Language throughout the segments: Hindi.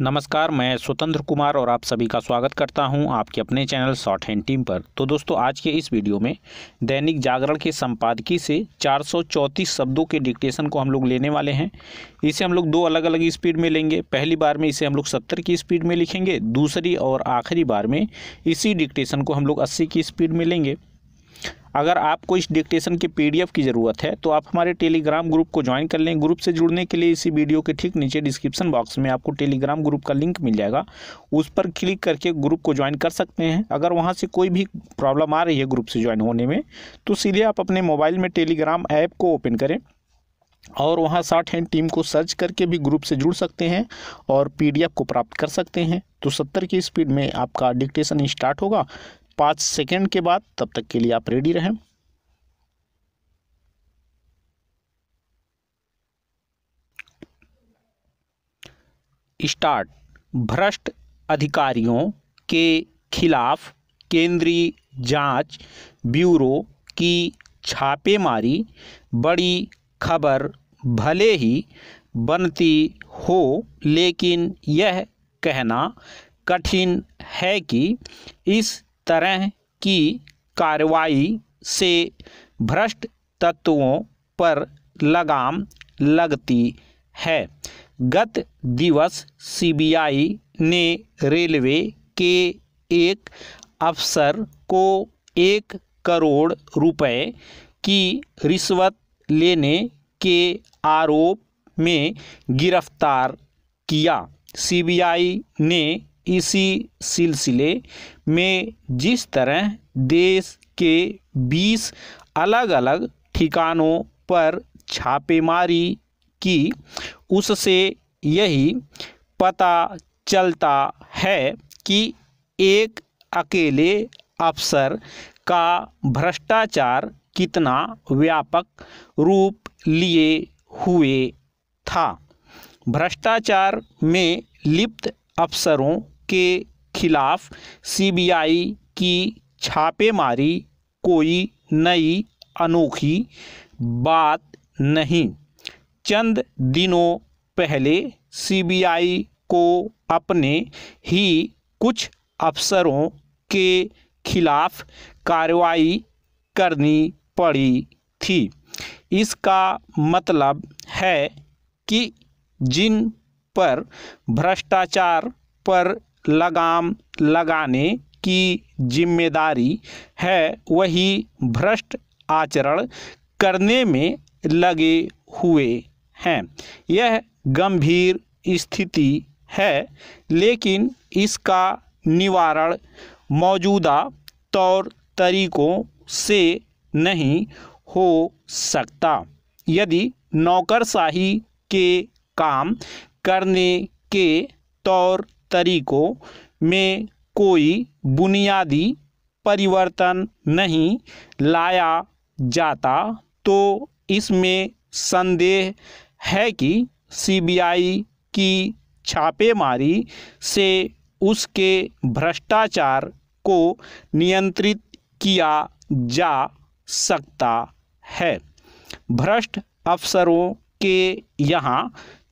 नमस्कार मैं स्वतंत्र कुमार और आप सभी का स्वागत करता हूं आपके अपने चैनल शॉर्ट हैंड टीम पर तो दोस्तों आज के इस वीडियो में दैनिक जागरण के संपादकीय से चार शब्दों के डिक्टेशन को हम लोग लेने वाले हैं इसे हम लोग दो अलग अलग स्पीड में लेंगे पहली बार में इसे हम लोग सत्तर की स्पीड में लिखेंगे दूसरी और आखिरी बार में इसी डिक्टेशन को हम लोग अस्सी की स्पीड में लेंगे अगर आपको इस डिक्टेशन के पीडीएफ की ज़रूरत है तो आप हमारे टेलीग्राम ग्रुप को ज्वाइन कर लें ग्रुप से जुड़ने के लिए इसी वीडियो के ठीक नीचे डिस्क्रिप्शन बॉक्स में आपको टेलीग्राम ग्रुप का लिंक मिल जाएगा उस पर क्लिक करके ग्रुप को ज्वाइन कर सकते हैं अगर वहाँ से कोई भी प्रॉब्लम आ रही है ग्रुप से ज्वाइन होने में तो सीधे आप अपने मोबाइल में टेलीग्राम ऐप को ओपन करें और वहाँ साठ हैंड टीम को सर्च करके भी ग्रुप से जुड़ सकते हैं और पीडीएफ को प्राप्त कर सकते हैं तो सत्तर की स्पीड में आपका डिक्टेशन स्टार्ट होगा पाँच सेकेंड के बाद तब तक के लिए आप रेडी रहें स्टार्ट भ्रष्ट अधिकारियों के खिलाफ केंद्रीय जांच ब्यूरो की छापेमारी बड़ी खबर भले ही बनती हो लेकिन यह कहना कठिन है कि इस तरह की कार्रवाई से भ्रष्ट तत्वों पर लगाम लगती है गत दिवस सीबीआई ने रेलवे के एक अफसर को एक करोड़ रुपए की रिश्वत लेने के आरोप में गिरफ्तार किया सीबीआई ने इसी सिलसिले में जिस तरह देश के 20 अलग अलग ठिकानों पर छापेमारी की उससे यही पता चलता है कि एक अकेले अफसर का भ्रष्टाचार कितना व्यापक रूप लिए हुए था भ्रष्टाचार में लिप्त अफसरों के खिलाफ सीबीआई की छापेमारी कोई नई अनोखी बात नहीं चंद दिनों पहले सीबीआई को अपने ही कुछ अफसरों के खिलाफ कार्रवाई करनी पड़ी थी इसका मतलब है कि जिन पर भ्रष्टाचार पर लगाम लगाने की जिम्मेदारी है वही भ्रष्ट आचरण करने में लगे हुए हैं यह गंभीर स्थिति है लेकिन इसका निवारण मौजूदा तौर तरीकों से नहीं हो सकता यदि नौकरशाही के काम करने के तौर तरीकों में कोई बुनियादी परिवर्तन नहीं लाया जाता तो इसमें संदेह है कि सीबीआई की छापेमारी से उसके भ्रष्टाचार को नियंत्रित किया जा सकता है भ्रष्ट अफसरों के यहाँ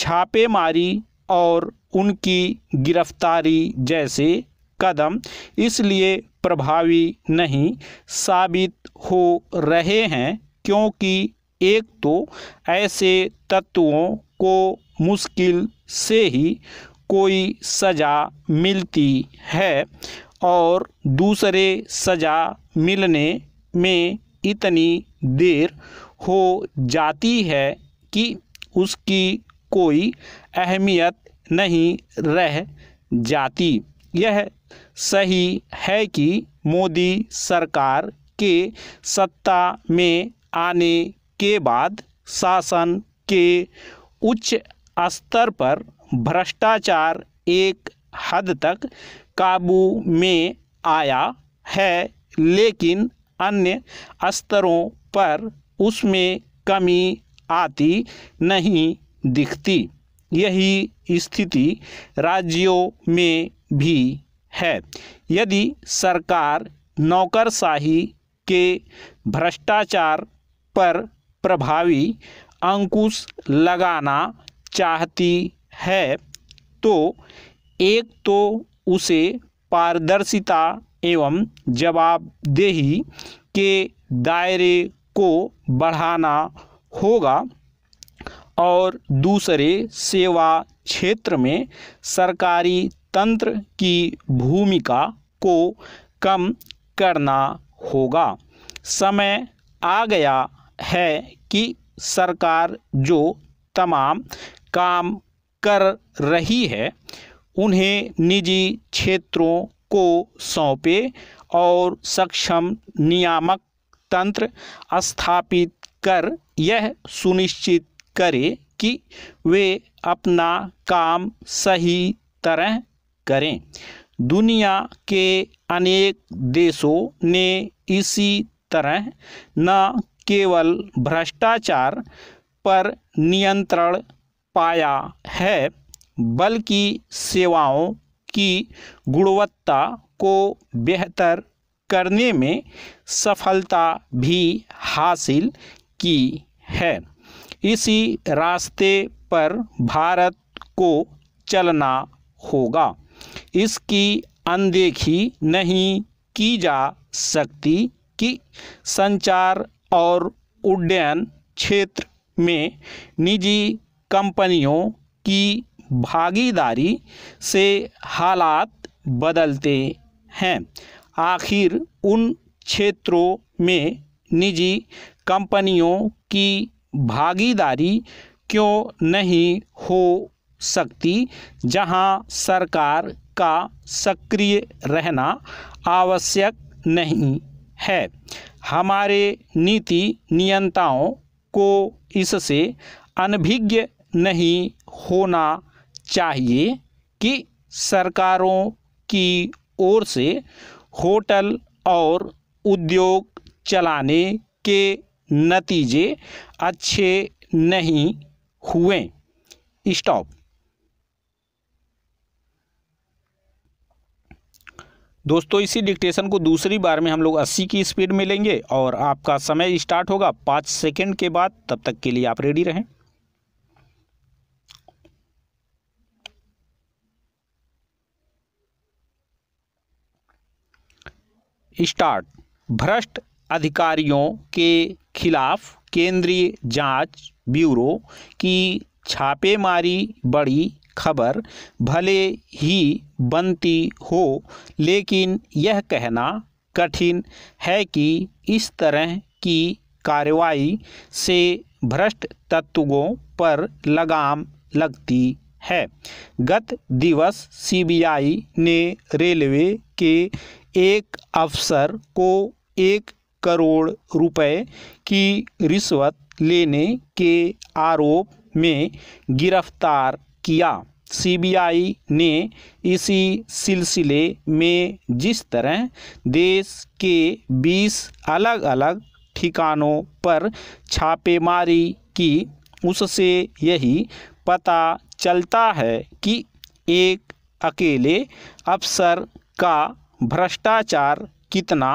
छापेमारी और उनकी गिरफ्तारी जैसे कदम इसलिए प्रभावी नहीं साबित हो रहे हैं क्योंकि एक तो ऐसे तत्वों को मुश्किल से ही कोई सज़ा मिलती है और दूसरे सज़ा मिलने में इतनी देर हो जाती है कि उसकी कोई अहमियत नहीं रह जाती यह सही है कि मोदी सरकार के सत्ता में आने के बाद शासन के उच्च स्तर पर भ्रष्टाचार एक हद तक काबू में आया है लेकिन अन्य स्तरों पर उसमें कमी आती नहीं दिखती यही स्थिति राज्यों में भी है यदि सरकार नौकरशाही के भ्रष्टाचार पर प्रभावी अंकुश लगाना चाहती है तो एक तो उसे पारदर्शिता एवं जवाबदेही के दायरे को बढ़ाना होगा और दूसरे सेवा क्षेत्र में सरकारी तंत्र की भूमिका को कम करना होगा समय आ गया है कि सरकार जो तमाम काम कर रही है उन्हें निजी क्षेत्रों को सौंपे और सक्षम नियामक तंत्र स्थापित कर यह सुनिश्चित करें कि वे अपना काम सही तरह करें दुनिया के अनेक देशों ने इसी तरह न केवल भ्रष्टाचार पर नियंत्रण पाया है बल्कि सेवाओं की गुणवत्ता को बेहतर करने में सफलता भी हासिल की है इसी रास्ते पर भारत को चलना होगा इसकी अनदेखी नहीं की जा सकती कि संचार और उड्डयन क्षेत्र में निजी कंपनियों की भागीदारी से हालात बदलते हैं आखिर उन क्षेत्रों में निजी कंपनियों की भागीदारी क्यों नहीं हो सकती जहां सरकार का सक्रिय रहना आवश्यक नहीं है हमारे नीति नियंताओं को इससे अनभिज्ञ नहीं होना चाहिए कि सरकारों की ओर से होटल और उद्योग चलाने के नतीजे अच्छे नहीं हुए स्टॉप दोस्तों इसी डिक्टेशन को दूसरी बार में हम लोग 80 की स्पीड में लेंगे और आपका समय स्टार्ट होगा पाँच सेकंड के बाद तब तक के लिए आप रेडी रहें स्टार्ट भ्रष्ट अधिकारियों के खिलाफ केंद्रीय जांच ब्यूरो की छापेमारी बड़ी खबर भले ही बनती हो लेकिन यह कहना कठिन है कि इस तरह की कार्रवाई से भ्रष्ट तत्वों पर लगाम लगती है गत दिवस सीबीआई ने रेलवे के एक अफसर को एक करोड़ रुपए की रिश्वत लेने के आरोप में गिरफ्तार किया सीबीआई ने इसी सिलसिले में जिस तरह देश के 20 अलग अलग ठिकानों पर छापेमारी की उससे यही पता चलता है कि एक अकेले अफसर का भ्रष्टाचार कितना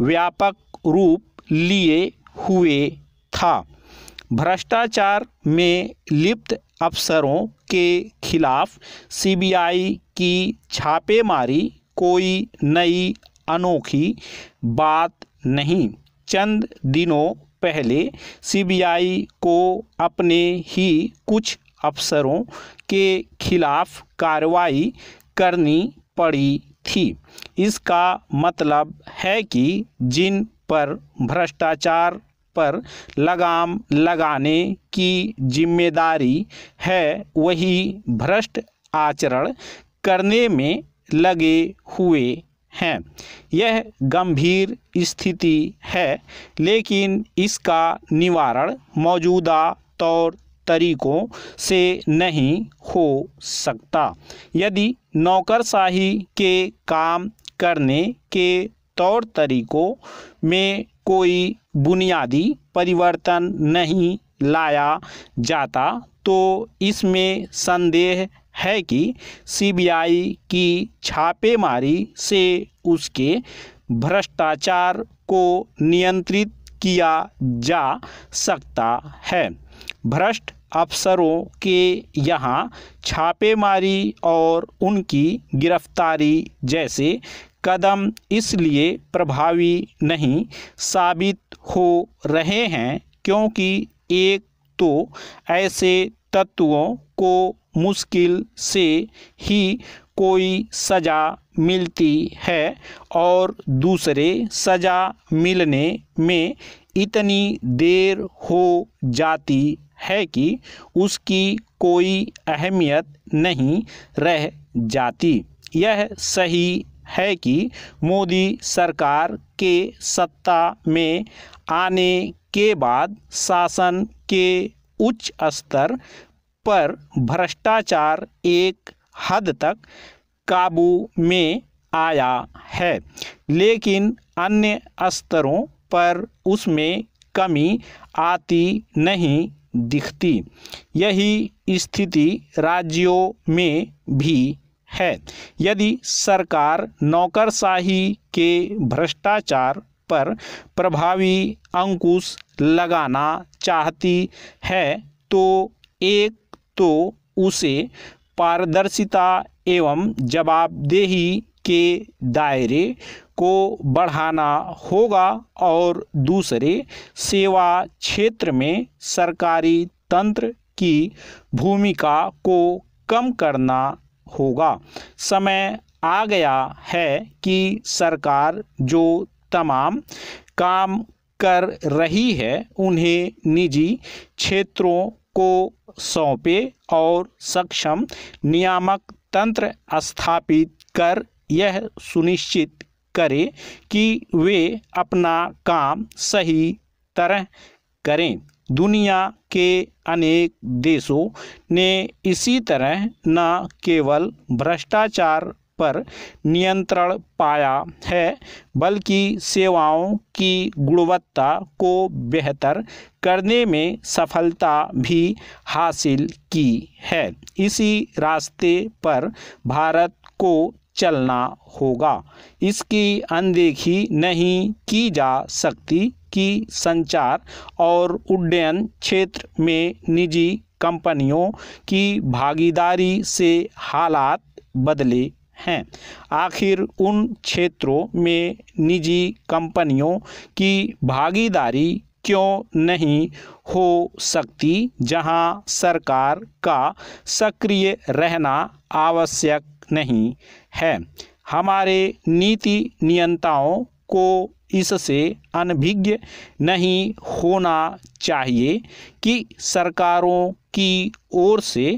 व्यापक रूप लिए हुए था भ्रष्टाचार में लिप्त अफसरों के खिलाफ सीबीआई की छापेमारी कोई नई अनोखी बात नहीं चंद दिनों पहले सीबीआई को अपने ही कुछ अफसरों के खिलाफ कार्रवाई करनी पड़ी थी इसका मतलब है कि जिन पर भ्रष्टाचार पर लगाम लगाने की जिम्मेदारी है वही भ्रष्ट आचरण करने में लगे हुए हैं यह गंभीर स्थिति है लेकिन इसका निवारण मौजूदा तौर तरीकों से नहीं हो सकता यदि नौकरशाही के काम करने के तौर तरीकों में कोई बुनियादी परिवर्तन नहीं लाया जाता तो इसमें संदेह है कि सीबीआई की छापेमारी से उसके भ्रष्टाचार को नियंत्रित किया जा सकता है भ्रष्ट अफसरों के यहाँ छापेमारी और उनकी गिरफ्तारी जैसे कदम इसलिए प्रभावी नहीं साबित हो रहे हैं क्योंकि एक तो ऐसे तत्वों को मुश्किल से ही कोई सज़ा मिलती है और दूसरे सज़ा मिलने में इतनी देर हो जाती है कि उसकी कोई अहमियत नहीं रह जाती यह सही है कि मोदी सरकार के सत्ता में आने के बाद शासन के उच्च स्तर पर भ्रष्टाचार एक हद तक काबू में आया है लेकिन अन्य स्तरों पर उसमें कमी आती नहीं दिखती यही स्थिति राज्यों में भी है यदि सरकार नौकरशाही के भ्रष्टाचार पर प्रभावी अंकुश लगाना चाहती है तो एक तो उसे पारदर्शिता एवं जवाबदेही के दायरे को बढ़ाना होगा और दूसरे सेवा क्षेत्र में सरकारी तंत्र की भूमिका को कम करना होगा समय आ गया है कि सरकार जो तमाम काम कर रही है उन्हें निजी क्षेत्रों को सौंपे और सक्षम नियामक तंत्र स्थापित कर यह सुनिश्चित करे कि वे अपना काम सही तरह करें दुनिया के अनेक देशों ने इसी तरह न केवल भ्रष्टाचार पर नियंत्रण पाया है बल्कि सेवाओं की गुणवत्ता को बेहतर करने में सफलता भी हासिल की है इसी रास्ते पर भारत को चलना होगा इसकी अनदेखी नहीं की जा सकती की संचार और उड्डयन क्षेत्र में निजी कंपनियों की भागीदारी से हालात बदले हैं आखिर उन क्षेत्रों में निजी कंपनियों की भागीदारी क्यों नहीं हो सकती जहां सरकार का सक्रिय रहना आवश्यक नहीं है हमारे नीति नियंताओं को इससे अनभिज्ञ नहीं होना चाहिए कि सरकारों की ओर से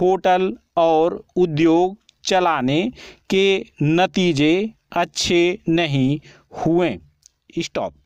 होटल और उद्योग चलाने के नतीजे अच्छे नहीं हुए स्टॉप